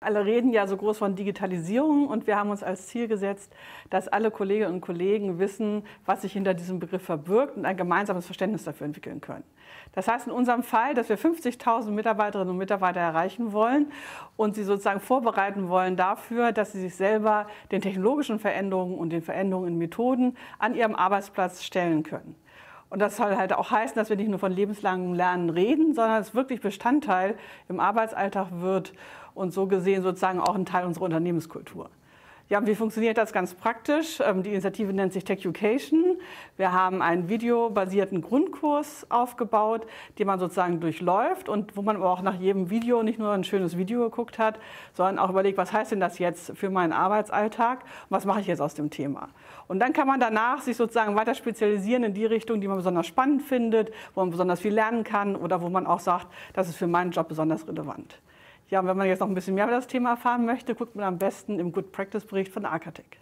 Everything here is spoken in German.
Alle reden ja so groß von Digitalisierung und wir haben uns als Ziel gesetzt, dass alle Kolleginnen und Kollegen wissen, was sich hinter diesem Begriff verbirgt und ein gemeinsames Verständnis dafür entwickeln können. Das heißt in unserem Fall, dass wir 50.000 Mitarbeiterinnen und Mitarbeiter erreichen wollen und sie sozusagen vorbereiten wollen dafür, dass sie sich selber den technologischen Veränderungen und den Veränderungen in Methoden an ihrem Arbeitsplatz stellen können. Und das soll halt auch heißen, dass wir nicht nur von lebenslangem Lernen reden, sondern es wirklich Bestandteil im Arbeitsalltag wird und so gesehen sozusagen auch ein Teil unserer Unternehmenskultur. Ja, wie funktioniert das ganz praktisch? Ähm, die Initiative nennt sich Tech Education wir haben einen videobasierten Grundkurs aufgebaut, den man sozusagen durchläuft und wo man aber auch nach jedem Video nicht nur ein schönes Video geguckt hat, sondern auch überlegt, was heißt denn das jetzt für meinen Arbeitsalltag und was mache ich jetzt aus dem Thema. Und dann kann man danach sich sozusagen weiter spezialisieren in die Richtung, die man besonders spannend findet, wo man besonders viel lernen kann oder wo man auch sagt, das ist für meinen Job besonders relevant. Ja, und wenn man jetzt noch ein bisschen mehr über das Thema erfahren möchte, guckt man am besten im Good Practice Bericht von Arcatec.